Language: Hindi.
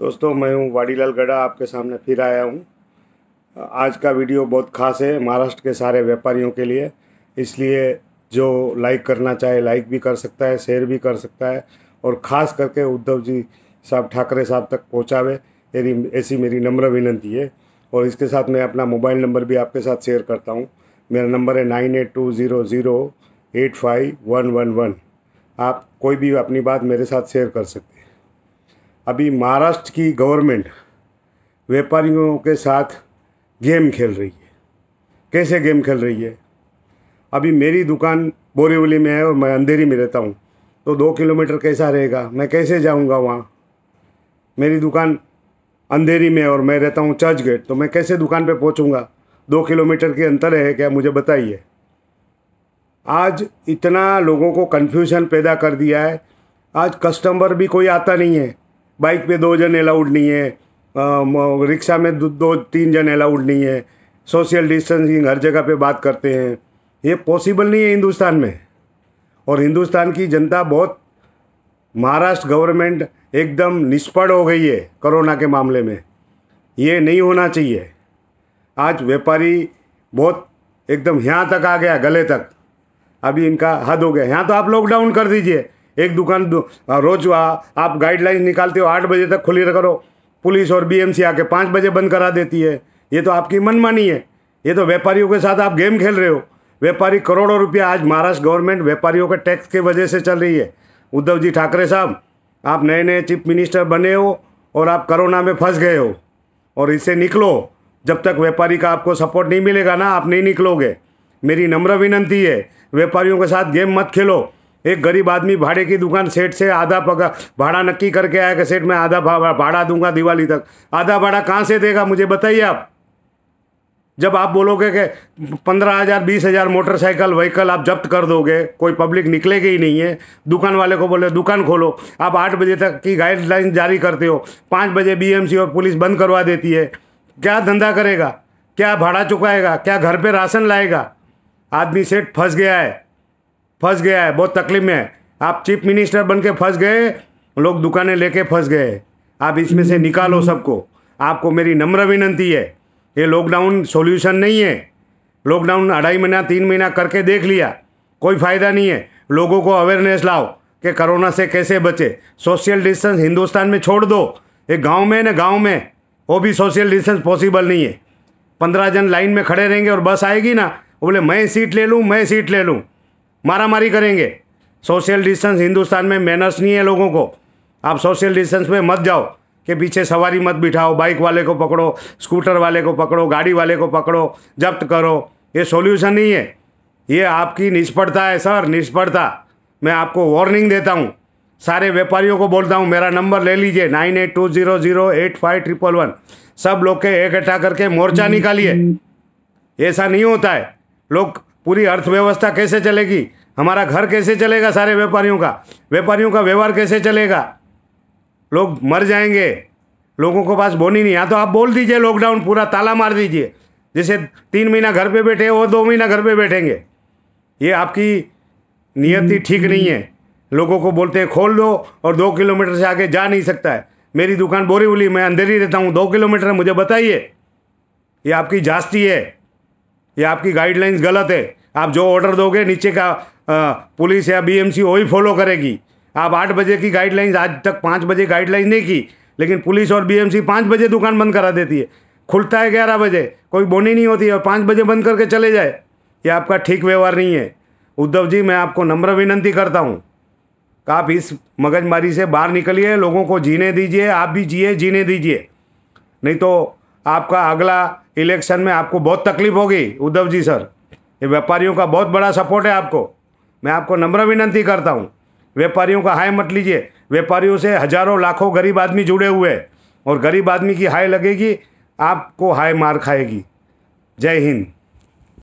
दोस्तों मैं हूँ वाडीलाल गढ़ा आपके सामने फिर आया हूँ आज का वीडियो बहुत खास है महाराष्ट्र के सारे व्यापारियों के लिए इसलिए जो लाइक करना चाहे लाइक भी कर सकता है शेयर भी कर सकता है और ख़ास करके उद्धव जी साहब ठाकरे साहब तक पहुँचावे मेरी ऐसी मेरी नम्र विनंती है और इसके साथ मैं अपना मोबाइल नंबर भी आपके साथ शेयर करता हूँ मेरा नंबर है nine eight two zero zero eight five one one one आप कोई भी अपनी बात मेरे साथ शेयर कर सकते हैं अभी महाराष्ट्र की गवर्नमेंट व्यापारियों के साथ गेम खेल रही है कैसे गेम खेल रही है अभी मेरी दुकान बोरीवली में है और मैं अंधेरी में रहता हूँ तो दो किलोमीटर कैसा रहेगा मैं कैसे जाऊँगा वहाँ मेरी दुकान अंधेरी में और मैं रहता हूँ चर्च गेट तो मैं कैसे दुकान पे पहुँचूँगा दो किलोमीटर के अंतर है क्या मुझे बताइए आज इतना लोगों को कन्फ्यूजन पैदा कर दिया है आज कस्टमर भी कोई आता नहीं है बाइक पे दो जन अलाउड नहीं है रिक्शा में दो तीन जन अलाउड नहीं है सोशल डिस्टेंसिंग हर जगह पे बात करते हैं ये पॉसिबल नहीं है हिंदुस्तान में और हिंदुस्तान की जनता बहुत महाराष्ट्र गवर्नमेंट एकदम निष्पड़ हो गई है कोरोना के मामले में ये नहीं होना चाहिए आज व्यापारी बहुत एकदम यहाँ तक आ गया गले तक अभी इनका हद हो गया यहाँ तो आप लॉकडाउन कर दीजिए एक दुकान दु, रोज आप गाइडलाइन निकालते हो आठ बजे तक खुली करो पुलिस और बीएमसी आके पाँच बजे बंद करा देती है ये तो आपकी मनमानी है ये तो व्यापारियों के साथ आप गेम खेल रहे हो व्यापारी करोड़ों रुपया आज महाराष्ट्र गवर्नमेंट व्यापारियों के टैक्स के वजह से चल रही है उद्धव जी ठाकरे साहब आप नए नए चीफ मिनिस्टर बने हो और आप करोना में फंस गए हो और इससे निकलो जब तक व्यापारी का आपको सपोर्ट नहीं मिलेगा ना आप नहीं निकलोगे मेरी नम्र विनंती है व्यापारियों के साथ गेम मत खेलो एक गरीब आदमी भाड़े की दुकान सेठ से आधा पगा भाड़ा नक्की करके आया कि सेठ मैं आधा भाड़ा दूंगा दिवाली तक आधा भाड़ा कहाँ से देगा मुझे बताइए आप जब आप बोलोगे कि पंद्रह हज़ार बीस हज़ार मोटरसाइकिल व्हीकल आप जब्त कर दोगे कोई पब्लिक निकलेगी ही नहीं है दुकान वाले को बोले दुकान खोलो आप आठ बजे तक की गाइडलाइन जारी करते हो पाँच बजे बीएमसी और पुलिस बंद करवा देती है क्या धंधा करेगा क्या भाड़ा चुकाएगा क्या घर पे राशन लाएगा आदमी सेठ फंस गया है फंस गया है बहुत तकलीफ में है आप चीफ मिनिस्टर बन के फंस गए लोग दुकानें लेके फंस गए आप इसमें से निकालो सबको आपको मेरी नम्र विनंती है ये लॉकडाउन सॉल्यूशन नहीं है लॉकडाउन अढ़ाई महीना तीन महीना करके देख लिया कोई फ़ायदा नहीं है लोगों को अवेयरनेस लाओ कि कोरोना से कैसे बचे सोशल डिस्टेंस हिंदुस्तान में छोड़ दो एक गांव में ना गांव में वो भी सोशल डिस्टेंस पॉसिबल नहीं है पंद्रह जन लाइन में खड़े रहेंगे और बस आएगी ना बोले मैं सीट ले लूँ मैं सीट ले लूँ मारामारी करेंगे सोशल डिस्टेंस हिंदुस्तान में मैनर्स नहीं है लोगों को आप सोशल डिस्टेंस में मत जाओ के पीछे सवारी मत बिठाओ बाइक वाले को पकड़ो स्कूटर वाले को पकड़ो गाड़ी वाले को पकड़ो जब्त करो ये सॉल्यूशन नहीं है ये आपकी निष्पड़ता है सर निष्पड़ता मैं आपको वार्निंग देता हूँ सारे व्यापारियों को बोलता हूँ मेरा नंबर ले लीजिए nine eight two zero zero eight five triple one सब लोग के इकट्ठा करके मोर्चा निकालिए ऐसा नहीं होता है लोग पूरी अर्थव्यवस्था कैसे चलेगी हमारा घर कैसे चलेगा सारे व्यापारियों का व्यापारियों का व्यवहार कैसे चलेगा लोग मर जाएंगे लोगों को पास बोनी नहीं यहाँ तो आप बोल दीजिए लॉकडाउन पूरा ताला मार दीजिए जैसे तीन महीना घर पे बैठे वो दो महीना घर पे बैठेंगे ये आपकी नियति ठीक नहीं है लोगों को बोलते हैं खोल दो और दो किलोमीटर से आगे जा नहीं सकता है मेरी दुकान बोरीवली मैं अंधेरी रहता हूँ दो किलोमीटर मुझे बताइए ये आपकी जास्ती है ये आपकी गाइडलाइंस गलत है आप जो ऑर्डर दोगे नीचे का पुलिस या बीएमसी वही फॉलो करेगी आप आठ बजे की गाइडलाइंस आज तक पाँच बजे गाइडलाइन नहीं की लेकिन पुलिस और बीएमसी पाँच बजे दुकान बंद करा देती है खुलता है ग्यारह बजे कोई बोनी नहीं होती और पाँच बजे बंद करके चले जाए ये आपका ठीक व्यवहार नहीं है उद्धव जी मैं आपको नम्र विनंती करता हूँ आप इस मगजमारी से बाहर निकलिए लोगों को जीने दीजिए आप भी जिए जीने दीजिए नहीं तो आपका अगला इलेक्शन में आपको बहुत तकलीफ होगी उद्धव जी सर ये व्यापारियों का बहुत बड़ा सपोर्ट है आपको मैं आपको नम्र विनंती करता हूँ व्यापारियों का हाय मत लीजिए व्यापारियों से हजारों लाखों गरीब आदमी जुड़े हुए हैं और गरीब आदमी की हाय लगेगी आपको हाय मार खाएगी जय हिंद